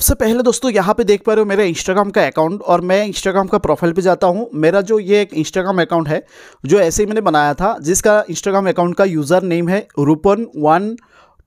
सबसे पहले दोस्तों यहाँ पे देख पा रहे हो मेरा इंस्टाग्राम का अकाउंट और मैं इंस्टाग्राम का प्रोफाइल पे जाता हूँ मेरा जो ये एक इंस्टाग्राम अकाउंट है जो ऐसे ही मैंने बनाया था जिसका इंस्टाग्राम अकाउंट का यूज़र नेम है Rupan one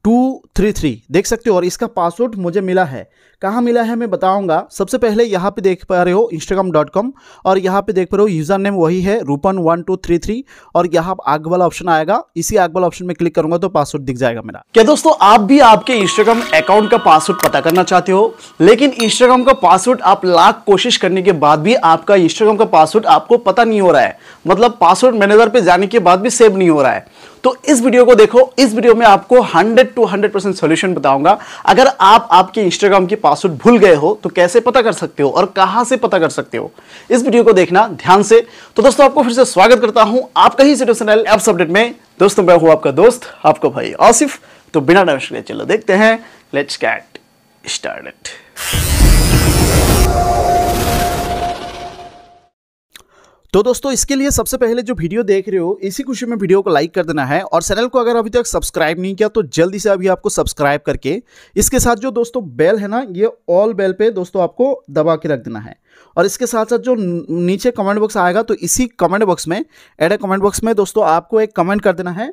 two three three देख सकते हो और इसका पासवर्ड मुझे मिला है कहाँ मिला है मैं बताऊंगा सबसे पहले यहाँ पे देख पा रहे हो इंस्टाग्राम डॉट कॉम और यहाँ पे देख पा रहे हो यूज़र नेम वही है Rupan one two three three और यहाँ आग वाला ऑप्शन आएगा इसी आग वाला ऑप्शन में क्लिक करूंगा तो पासवर्ड दिख जाएगा मेरा क्या दोस्तों आप भी आपके इंस्टाग्राम अकाउंट का पासवर्ड पता करना चाहते हो लेकिन इंस्टाग्राम का पासवर्ड आप लाख कोशिश करने के बाद भी आपका इंस्टाग्राम का पासवर्ड आपको पता नहीं हो रहा है मतलब पासवर्ड मैनेजर पर जाने के बाद भी सेव नहीं हो रहा है तो इस वीडियो को देखो इस वीडियो में आपको 100 टू 100 परसेंट सोल्यूशन बताऊंगा अगर आप आपके इंस्टाग्राम की पासवर्ड भूल गए हो तो कैसे पता कर सकते हो और कहां से पता कर सकते हो इस वीडियो को देखना ध्यान से तो दोस्तों आपको फिर से स्वागत करता हूं आपका ही सिटेशनल एप्स अपडेट में दोस्तों मैं हूं आपका दोस्त आपको भाई आसिफ तो बिना डांस के चलो देखते हैं लेट्स कैट स्टार्ट तो दोस्तों इसके लिए सबसे पहले जो वीडियो देख रहे हो इसी खुशी में वीडियो को लाइक कर देना है और चैनल को अगर अभी तक सब्सक्राइब नहीं किया तो जल्दी से अभी आपको सब्सक्राइब करके इसके साथ जो दोस्तों बेल है ना ये ऑल बेल पे दोस्तों आपको दबा के रख देना है और इसके साथ साथ जो नीचे कमेंट बॉक्स आएगा तो इसी कमेंट बॉक्स में एड ए कमेंट बॉक्स में दोस्तों आपको एक कमेंट कर देना है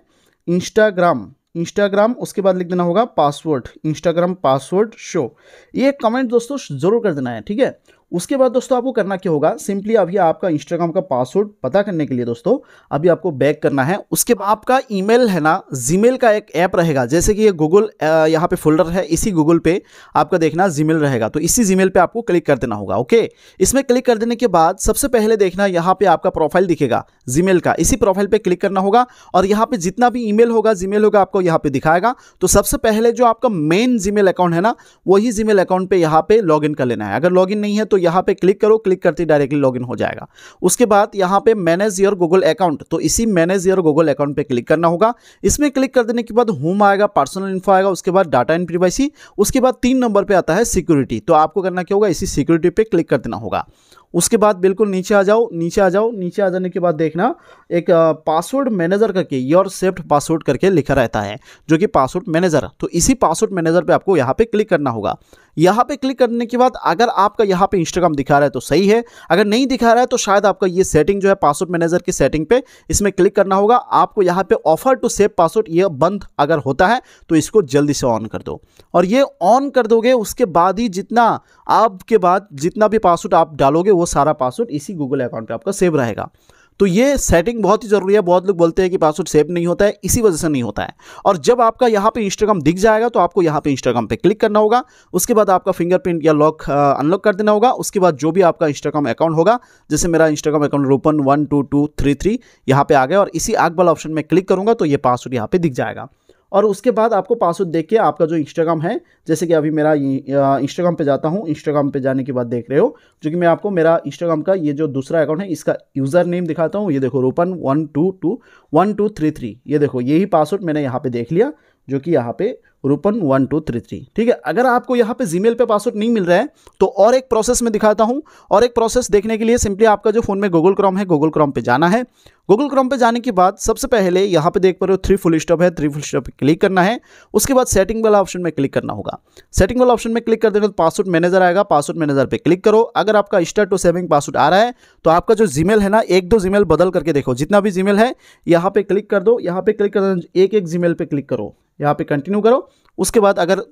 इंस्टाग्राम इंस्टाग्राम उसके बाद लिख देना होगा पासवर्ड इंस्टाग्राम पासवर्ड शो ये कमेंट दोस्तों जरूर कर देना है ठीक है उसके बाद दोस्तों आपको करना क्या होगा सिंपली अभी आपका इंस्टाग्राम का पासवर्ड पता करने के लिए दोस्तों अभी आपको बैक करना है उसके बाद आपका ईमेल है ना जीमेल का एक ऐप रहेगा जैसे कि ये गूगल यहाँ पे फोल्डर है इसी गूगल पे आपका देखना जीमेल रहेगा तो इसी जीमेल पे आपको क्लिक कर देना होगा ओके इसमें क्लिक कर देने के बाद सबसे पहले देखना यहाँ पे आपका प्रोफाइल दिखेगा जीमेल का इसी प्रोफाइल पर क्लिक करना होगा और यहाँ पे जितना भी ईमेल होगा जीमेल होगा आपको यहाँ पे दिखाएगा तो सबसे पहले जो आपका मेन जीमेल अकाउंट है ना वही जीमेल अकाउंट पर यहाँ पे लॉग कर लेना है अगर लॉग नहीं है तो तो यहाँ पे क्लिक करो क्लिक करते डायरेक्टली लॉगिन हो जाएगा उसके बाद यहाँ पे मैनेज योर गूगल अकाउंट तो इसी मैनेज योर गूगल अकाउंट पे क्लिक करना होगा इसमें क्लिक कर देने के बाद होम आएगा पर्सनल इन्फो आएगा उसके बाद डाटा एंड प्रिवाइसी उसके बाद तीन नंबर पर आता है सिक्योरिटी तो आपको करना क्या होगा इसी सिक्योरिटी पर क्लिक कर देना होगा उसके बाद बिल्कुल नीचे आ जाओ नीचे आ जाओ नीचे आ जाने के बाद देखना एक पासवर्ड मैनेजर करके योर सेफ्ट पासवर्ड करके लिखा रहता है जो कि पासवर्ड मैनेजर तो इसी पासवर्ड मैनेजर पे आपको यहाँ पे क्लिक करना होगा यहाँ पे क्लिक करने के बाद अगर आपका यहाँ पे इंस्टाग्राम दिखा रहा है तो सही है अगर नहीं दिखा रहा है तो शायद आपका ये सेटिंग जो है पासवर्ड मैनेजर की सेटिंग पे इसमें क्लिक करना होगा आपको यहाँ पे ऑफर टू सेव पासवर्ड ये बंद अगर होता है तो इसको जल्दी से ऑन कर दो और ये ऑन कर दोगे उसके बाद ही जितना आपके बाद जितना भी पासवर्ड आप डालोगे वो सारा पासवर्ड इसी गूगल अकाउंट पर आपका सेव रहेगा तो ये सेटिंग बहुत ही ज़रूरी है बहुत लोग बोलते हैं कि पासवर्ड सेव नहीं होता है इसी वजह से नहीं होता है और जब आपका यहाँ पे इंस्टाग्राम दिख जाएगा तो आपको यहाँ पे इंस्टाग्राम पे क्लिक करना होगा उसके बाद आपका फिंगरप्रिंट या लॉक अनलॉक कर देना होगा उसके बाद जो भी आपका इंस्टाग्राम अकाउंट होगा जैसे मेरा Instagram account Rupan one two two three three यहाँ पर आ गया और इसी आग वाला ऑप्शन में क्लिक करूँगा तो ये पासवर्ड यहाँ पर दिख जाएगा और उसके बाद आपको पासवर्ड देख के आपका जो इंस्टाग्राम है जैसे कि अभी मेरा इंस्टाग्राम पे जाता हूँ इंस्टाग्राम पे जाने के बाद देख रहे हो जो कि मैं आपको मेरा इंस्टाग्राम का ये जो दूसरा अकाउंट है इसका यूज़र नेम दिखाता हूँ ये देखो Rupan one two two one two three three ये देखो यही पासवर्ड मैंने यहाँ पर देख लिया जो कि यहाँ पर Rupan one two three three ठीक है अगर आपको यहाँ पे जीमेल पे पासवर्ड नहीं मिल रहा है तो और एक प्रोसेस में दिखाता हूँ और एक प्रोसेस देखने के लिए सिंपली आपका जो फोन में गूगल क्रॉम है गूगल क्रॉम पे जाना है गूगल क्रॉम पे जाने के बाद सबसे पहले यहाँ पे देख पा रहे हो थ्री फुल स्टॉप है थ्री फुल स्टॉप पे क्लिक करना है उसके बाद सेटिंग वाला ऑप्शन में क्लिक करना होगा सेटिंग वाला ऑप्शन में क्लिक कर देने तो पासवर्ड मैनेजर आएगा पासवर्ड मैनेजर पे क्लिक करो अगर आपका स्टार टू सेविंग पासवर्ड आ रहा है तो आपका जो जीमेल है ना एक दो जीमेल बदल करके देखो जितना भी जीमेल है यहाँ पे क्लिक कर दो यहाँ पे क्लिक कर दो एक एक जीमेल पे क्लिक करो यहाँ पे कंटिन्यू करो उसके बाद अगर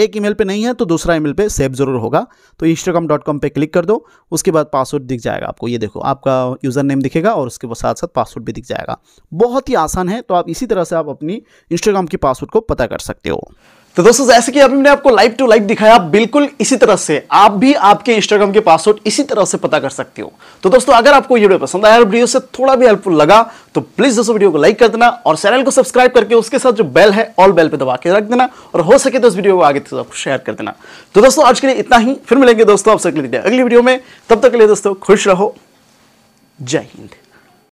एक ईमेल पे नहीं है तो दूसरा ईमेल पे सेव ज़रूर होगा तो इंस्टाग्राम डॉट कॉम पर क्लिक कर दो उसके बाद पासवर्ड दिख जाएगा आपको ये देखो आपका यूज़र नेम दिखेगा और उसके साथ साथ पासवर्ड भी दिख जाएगा बहुत ही आसान है तो आप इसी तरह से आप अपनी इंस्टाग्राम की पासवर्ड को पता कर सकते हो तो दोस्तों जैसे कि अभी मैंने आपको लाइव टू लाइव दिखाया बिल्कुल इसी तरह से आप भी आपके इंस्टाग्राम के पासवर्ड इसी तरह से पता कर सकते हो तो दोस्तों अगर आपको ये वीडियो पसंद आया वीडियो से थोड़ा भी हेल्पफुल लगा तो प्लीज दोस्तों वीडियो को लाइक कर देना और चैनल को सब्सक्राइब करके उसके साथ जो बेल है ऑल बेल पर दबा के रख देना और हो सके तो उस वीडियो को आगे तो आपको शेयर कर देना तो दोस्तों आज के लिए इतना ही फिर मिलेंगे दोस्तों आपसे अगली वीडियो में तब तक के लिए दोस्तों खुश रहो जय हिंद